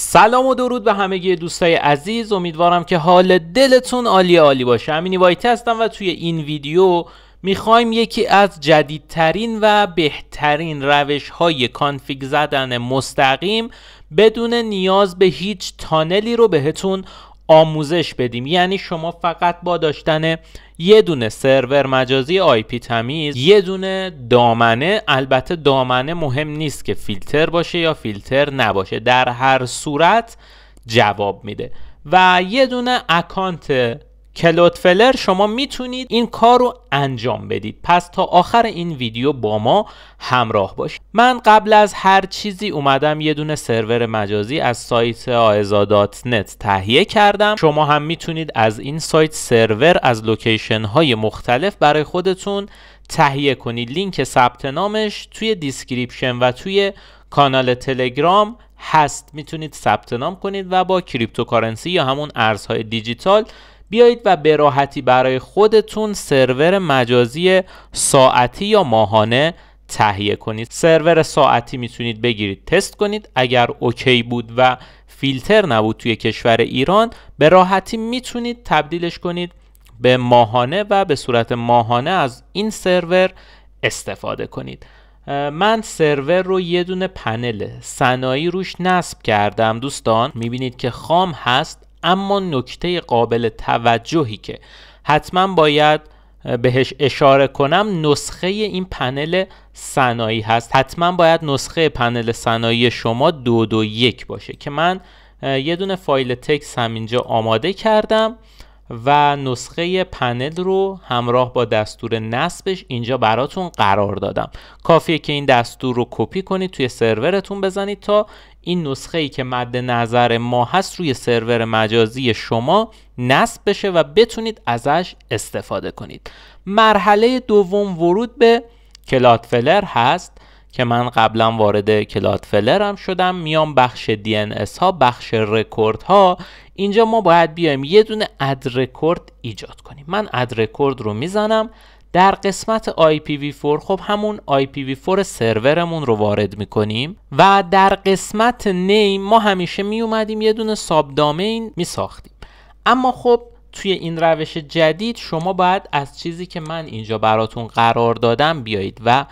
سلام و درود به همگی دوستای عزیز امیدوارم که حال دلتون عالی عالی باشه امینی وایت هستم و توی این ویدیو میخوایم یکی از جدیدترین و بهترین روش های کانفیگ زدن مستقیم بدون نیاز به هیچ تانلی رو بهتون آموزش بدیم یعنی شما فقط با داشتن یه دونه سرور مجازی آی پی تمیز یه دونه دامنه البته دامنه مهم نیست که فیلتر باشه یا فیلتر نباشه در هر صورت جواب میده و یه دونه اکانت کلوتفلر شما میتونید این کار رو انجام بدید پس تا آخر این ویدیو با ما همراه باشید من قبل از هر چیزی اومدم یه دونه سرور مجازی از سایت نت تهیه کردم شما هم میتونید از این سایت سرور از لوکیشن های مختلف برای خودتون تهیه کنید لینک ثبت نامش توی دیسکریپشن و توی کانال تلگرام هست میتونید ثبت نام کنید و با کریپتوکارنسی یا همون ارزهای دیجیتال بیایید و به راحتی برای خودتون سرور مجازی ساعتی یا ماهانه تهیه کنید سرور ساعتی میتونید بگیرید تست کنید اگر اوکی بود و فیلتر نبود توی کشور ایران به راحتی میتونید تبدیلش کنید به ماهانه و به صورت ماهانه از این سرور استفاده کنید من سرور رو یه دونه پنل صنایی روش نصب کردم دوستان میبینید که خام هست اما نکته قابل توجهی که حتما باید بهش اشاره کنم نسخه این پنل صنایی هست حتما باید نسخه پنل صنایع شما دو دو یک باشه که من یه دونه فایل تکس هم اینجا آماده کردم و نسخه پنل رو همراه با دستور نصبش اینجا براتون قرار دادم کافیه که این دستور رو کپی کنید توی سرورتون بزنید تا این نسخه ای که مد نظر ما هست روی سرور مجازی شما نصب بشه و بتونید ازش استفاده کنید مرحله دوم ورود به فلر هست که من قبلا وارد فلر هم شدم میام بخش DNS ها بخش رکورد ها اینجا ما باید بیایم یه دونه اد رکورد ایجاد کنیم من اد رکورد رو میزنم در قسمت IPv4 خب همون IPv4 سرورمون رو وارد میکنیم و در قسمت نیم ما همیشه میومدیم یه دونه ساب دامین میساختیم اما خب توی این روش جدید شما باید از چیزی که من اینجا براتون قرار دادم بیایید و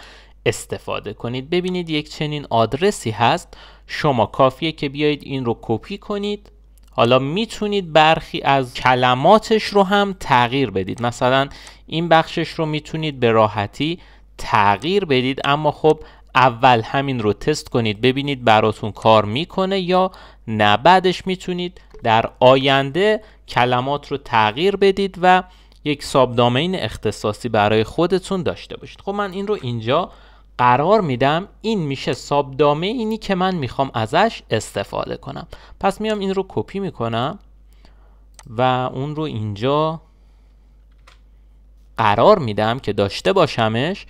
استفاده کنید ببینید یک چنین آدرسی هست شما کافیه که بیایید این رو کپی کنید حالا میتونید برخی از کلماتش رو هم تغییر بدید مثلا این بخشش رو میتونید به راحتی تغییر بدید اما خب اول همین رو تست کنید ببینید براتون کار میکنه یا نه بعدش میتونید در آینده کلمات رو تغییر بدید و یک سابدامین اختصاصی برای خودتون داشته باشید خب من این رو اینجا قرار میدم این میشه سابدامه که من میخوام ازش استفاده کنم پس میام این رو کپی میکنم و اون رو اینجا قرار میدم که داشته باشمش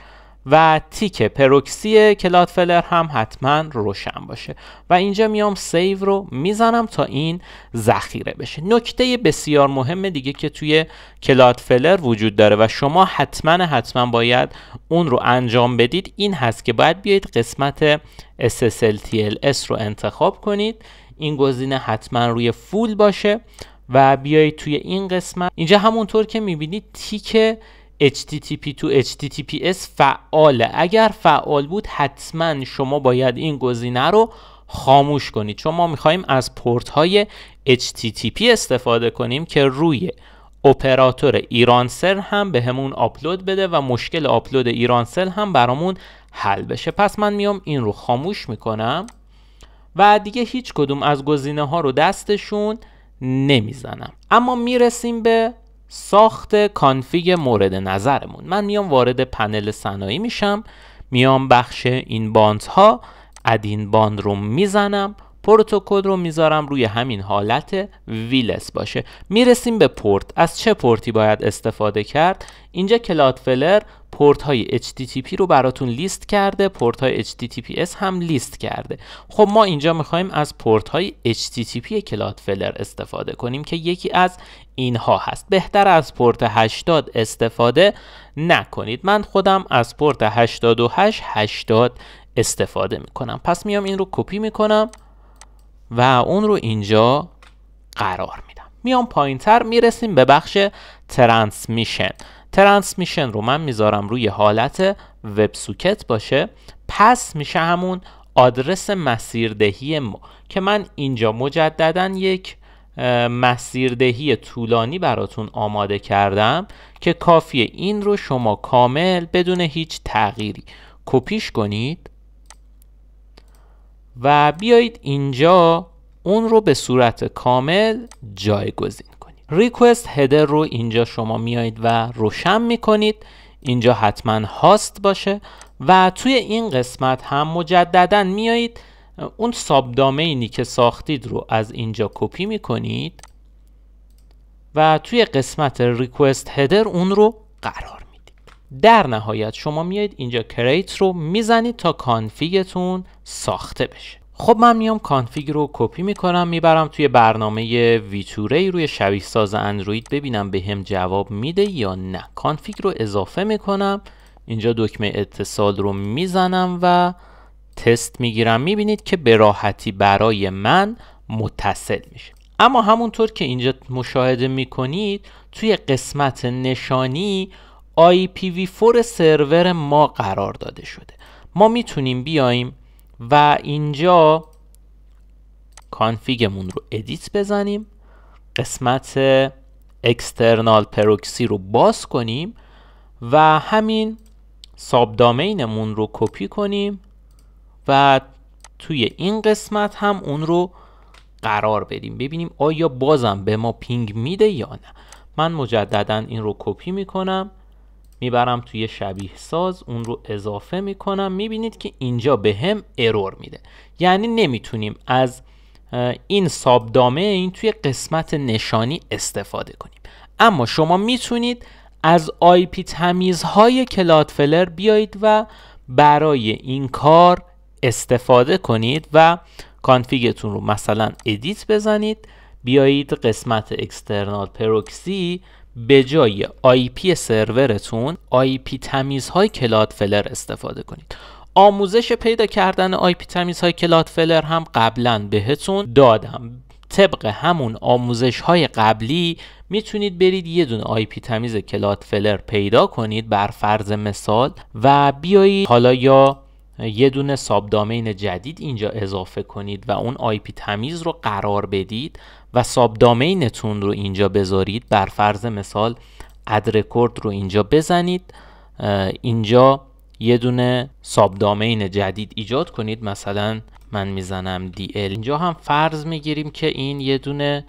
و تیک پروکسی فلر هم حتما روشن باشه و اینجا میام سیو رو میزنم تا این ذخیره بشه نکته بسیار مهم دیگه که توی فلر وجود داره و شما حتما حتما باید اون رو انجام بدید این هست که باید بیایید قسمت TLS رو انتخاب کنید این گزینه حتما روی فول باشه و بیایید توی این قسمت اینجا همونطور که میبینید تیک HTTP تو HTTPS فعاله اگر فعال بود حتما شما باید این گزینه رو خاموش کنید چون ما میخواییم از پورت های HTTP استفاده کنیم که روی اپراتور ایرانسل هم به همون آپلود بده و مشکل آپلود ایرانسل هم برامون حل بشه پس من میام این رو خاموش میکنم و دیگه هیچ کدوم از گزینه ها رو دستشون نمیزنم اما میرسیم به ساخت کانفیگ مورد نظرمون من میام وارد پنل صنایع میشم میام بخش این باند ها ادین باند رو میزنم پروتکل رو میذارم روی همین حالت ویلس باشه میرسیم به پورت از چه پورتی باید استفاده کرد اینجا فلر پورت های HTTP رو براتون لیست کرده پورت های HTTPS هم لیست کرده خب ما اینجا میخوایم از پورت های HTTP فلر استفاده کنیم که یکی از اینها هست بهتر از پورت 80 استفاده نکنید من خودم از پورت 88 80 استفاده میکنم پس میام این رو کپی میکنم و اون رو اینجا قرار میدم میام پایین تر میرسیم به بخش ترانسمیشن ترانسمیشن رو من میذارم روی حالت وب سوکت باشه پس میشه همون آدرس مسیردهی ما که من اینجا مجددا یک مسیردهی طولانی براتون آماده کردم که کافیه این رو شما کامل بدون هیچ تغییری کپیش کنید و بیایید اینجا اون رو به صورت کامل جایگزین کنید ریکوست هدر رو اینجا شما میایید و روشن میکنید اینجا حتما هاست باشه و توی این قسمت هم مجددا میایید اون سابدامینی که ساختید رو از اینجا کپی میکنید و توی قسمت ریکوست هدر اون رو قرار در نهایت شما میاید اینجا کریت رو میزنید تا کانفیگتون ساخته بشه خب من میام کانفیگ رو کپی میکنم میبرم توی برنامه ویتوری روی شبیه ساز اندروید ببینم به هم جواب میده یا نه کانفیگ رو اضافه میکنم اینجا دکمه اتصال رو میزنم و تست میگیرم میبینید که به راحتی برای من متصل میشه اما همونطور که اینجا مشاهده میکنید توی قسمت نشانی IPv4 سرور ما قرار داده شده ما میتونیم بیایم و اینجا کانفیگمون رو ادیت بزنیم قسمت اکسترنال پروکسی رو باز کنیم و همین ساب دامینمون رو کپی کنیم و توی این قسمت هم اون رو قرار بدیم ببینیم آیا بازم به ما پینگ میده یا نه من مجددا این رو کپی میکنم میبرم توی شبیه ساز اون رو اضافه میکنم میبینید که اینجا به هم ارور میده یعنی نمیتونیم از این ساب دامین توی قسمت نشانی استفاده کنیم اما شما میتونید از آی پی تمیزهای کلاتفلر بیایید و برای این کار استفاده کنید و کانفیگتون رو مثلا ادیت بزنید بیایید قسمت اکسترنال پروکسی به جای پی سرورتون پی تمیزهای کلاد فلر استفاده کنید آموزش پیدا کردن پی تمیزهای کلاد فلر هم قبلا بهتون دادم طبق همون آموزش های قبلی میتونید برید یه دونه پی تمیز کلاد فلر پیدا کنید بر فرض مثال و بیایید حالا یا یه دونه ساب دامین جدید اینجا اضافه کنید و اون پی تمیز رو قرار بدید و ساب دامینتون رو اینجا بذارید بر فرض مثال اد رکورد رو اینجا بزنید اینجا یه دونه ساب دامین جدید ایجاد کنید مثلا من میزنم DL اینجا هم فرض میگیریم که این یه دونه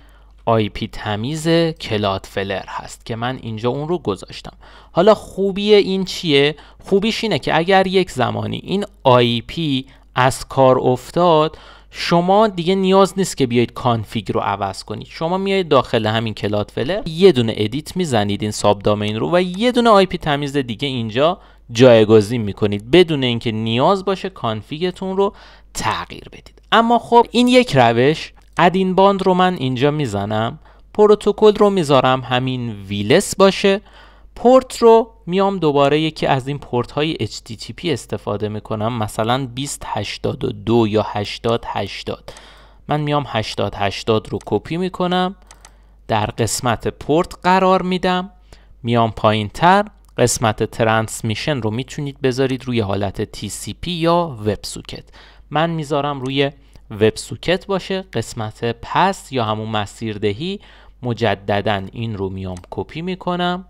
پی تمیز کلاد فلر هست که من اینجا اون رو گذاشتم حالا خوبی این چیه؟ خوبیش اینه که اگر یک زمانی این پی از کار افتاد شما دیگه نیاز نیست که بیایید کانفیگ رو عوض کنید شما میایید داخل همین کلاد فلر یه دونه ادیت میزنید این ساب دامین رو و یه دونه آی پی تمیز دیگه اینجا جایگزین میکنید بدون اینکه نیاز باشه کانفیگتون رو تغییر بدید اما خب این یک روش ادین باند رو من اینجا میزنم پروتکل رو میذارم همین ویلس باشه پورت رو میام دوباره یکی از این پورت های HTTP استفاده میکنم مثلا 2082 یا 8080 من میام 8080 رو کپی میکنم در قسمت پورت قرار میدم میام پایین تر قسمت ترانسمیشن رو میتونید بذارید روی حالت TCP یا وب سوکت من میذارم روی وب سوکت باشه قسمت پس یا همون مسیردهی مجددا این رو میام کپی میکنم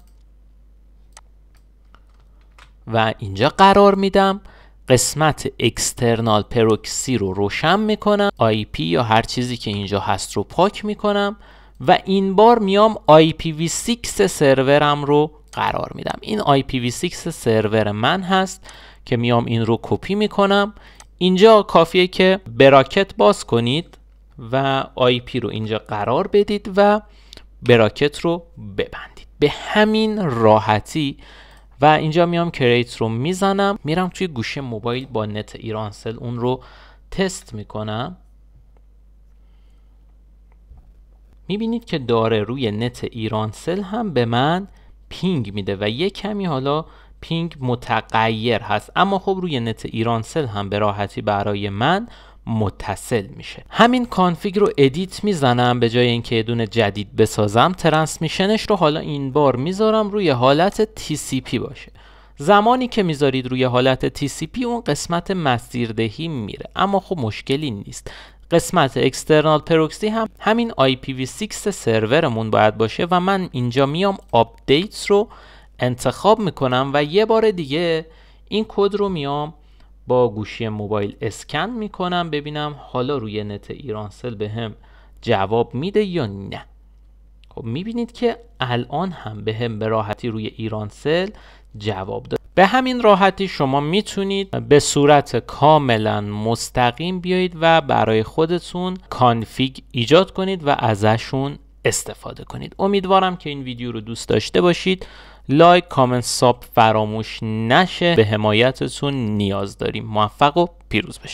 و اینجا قرار میدم قسمت اکسترنال پروکسی رو روشن میکنم پی یا هر چیزی که اینجا هست رو پاک میکنم و این بار میام وی 6 سرورم رو قرار میدم این وی 6 سرور من هست که میام این رو کپی میکنم اینجا کافیه که براکت باز کنید و آی پی رو اینجا قرار بدید و براکت رو ببندید به همین راحتی و اینجا میام کریت رو میزنم میرم توی گوشه موبایل با نت ایرانسل اون رو تست میکنم میبینید که داره روی نت ایرانسل هم به من پینگ میده و یه کمی حالا پینگ متغیر هست اما خب روی نت ایرانسل هم به راحتی برای من متصل میشه همین کانفیگ رو ادیت میزنم به جای اینکه یه دونه جدید بسازم ترانسمیشنش رو حالا این بار میذارم روی حالت TCP باشه زمانی که میذارید روی حالت TCP اون قسمت مسیردهی میره اما خب مشکلی نیست قسمت اکسترنال پروکسی هم همین IPv6 سرورمون باید باشه و من اینجا میام آپدیت رو انتخاب میکنم و یه بار دیگه این کد رو میام با گوشی موبایل اسکن میکنم ببینم حالا روی نت ایرانسل به هم جواب میده یا نه خب میبینید که الان هم به هم به راحتی روی ایرانسل جواب داد به همین راحتی شما میتونید به صورت کاملا مستقیم بیایید و برای خودتون کانفیگ ایجاد کنید و ازشون استفاده کنید امیدوارم که این ویدیو رو دوست داشته باشید لایک کامنت ساب فراموش نشه به حمایتتون نیاز داریم موفق و پیروز بشید